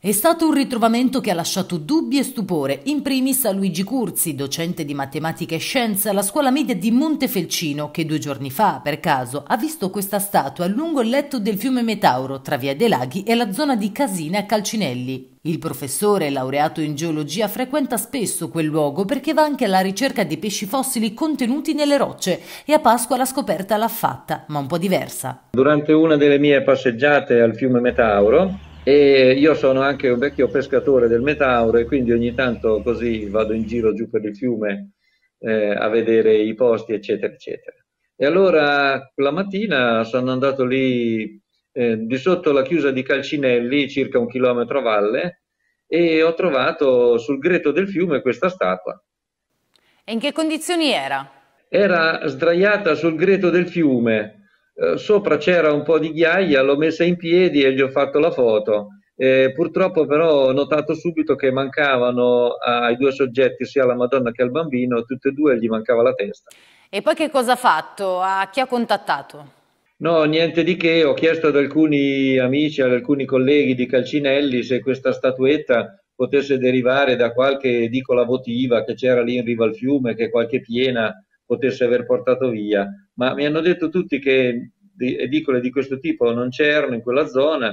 È stato un ritrovamento che ha lasciato dubbi e stupore, in primis a Luigi Curzi, docente di matematica e scienza alla scuola media di Montefelcino, che due giorni fa, per caso, ha visto questa statua lungo il letto del fiume Metauro, tra Via dei Laghi e la zona di Casina e Calcinelli. Il professore, laureato in geologia, frequenta spesso quel luogo perché va anche alla ricerca di pesci fossili contenuti nelle rocce e a Pasqua la scoperta l'ha fatta, ma un po' diversa. Durante una delle mie passeggiate al fiume Metauro, e io sono anche un vecchio pescatore del Metauro e quindi ogni tanto così vado in giro giù per il fiume eh, a vedere i posti eccetera eccetera. E allora la mattina sono andato lì eh, di sotto la chiusa di Calcinelli, circa un chilometro a valle, e ho trovato sul greto del fiume questa statua. E in che condizioni era? Era sdraiata sul greto del fiume, eh, sopra c'era un po' di ghiaia, l'ho messa in piedi e gli ho fatto la foto. Eh, purtroppo però ho notato subito che mancavano ai due soggetti, sia alla Madonna che al bambino, tutte e due gli mancava la testa. E poi che cosa ha fatto? A chi ha contattato? No, niente di che, ho chiesto ad alcuni amici, ad alcuni colleghi di Calcinelli se questa statuetta potesse derivare da qualche edicola votiva che c'era lì in riva al fiume, che qualche piena potesse aver portato via, ma mi hanno detto tutti che edicole di questo tipo non c'erano in quella zona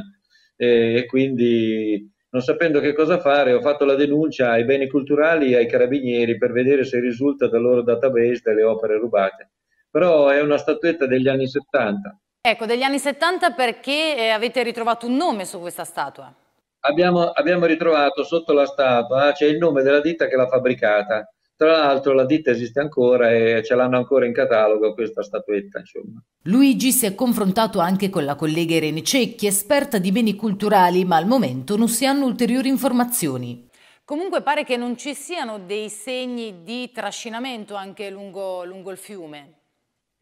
e quindi non sapendo che cosa fare ho fatto la denuncia ai beni culturali e ai carabinieri per vedere se risulta dal loro database delle opere rubate. Però è una statuetta degli anni 70. Ecco, degli anni 70 perché eh, avete ritrovato un nome su questa statua? Abbiamo, abbiamo ritrovato sotto la statua, c'è il nome della ditta che l'ha fabbricata tra l'altro la ditta esiste ancora e ce l'hanno ancora in catalogo questa statuetta, insomma. Luigi si è confrontato anche con la collega Irene Cecchi, esperta di beni culturali, ma al momento non si hanno ulteriori informazioni. Comunque pare che non ci siano dei segni di trascinamento anche lungo, lungo il fiume.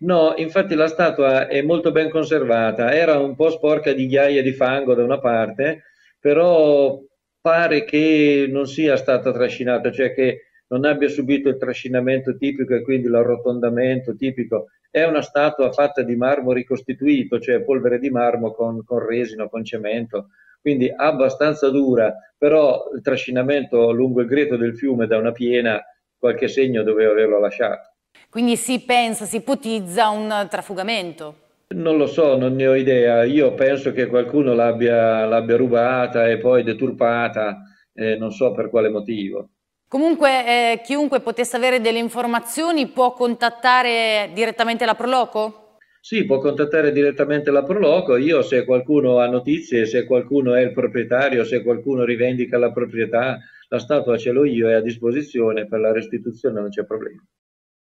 No, infatti la statua è molto ben conservata, era un po' sporca di ghiaia di fango da una parte, però pare che non sia stata trascinata, cioè che non abbia subito il trascinamento tipico e quindi l'arrotondamento tipico. È una statua fatta di marmo ricostituito, cioè polvere di marmo con, con resina, con cemento, quindi abbastanza dura, però il trascinamento lungo il greto del fiume da una piena qualche segno doveva averlo lasciato. Quindi si pensa, si ipotizza un trafugamento? Non lo so, non ne ho idea. Io penso che qualcuno l'abbia, rubata e poi deturpata, eh, non so per quale motivo. Comunque eh, chiunque potesse avere delle informazioni può contattare direttamente la Proloco? Sì, può contattare direttamente la Proloco. Io se qualcuno ha notizie, se qualcuno è il proprietario, se qualcuno rivendica la proprietà, la statua ce l'ho io, è a disposizione per la restituzione, non c'è problema.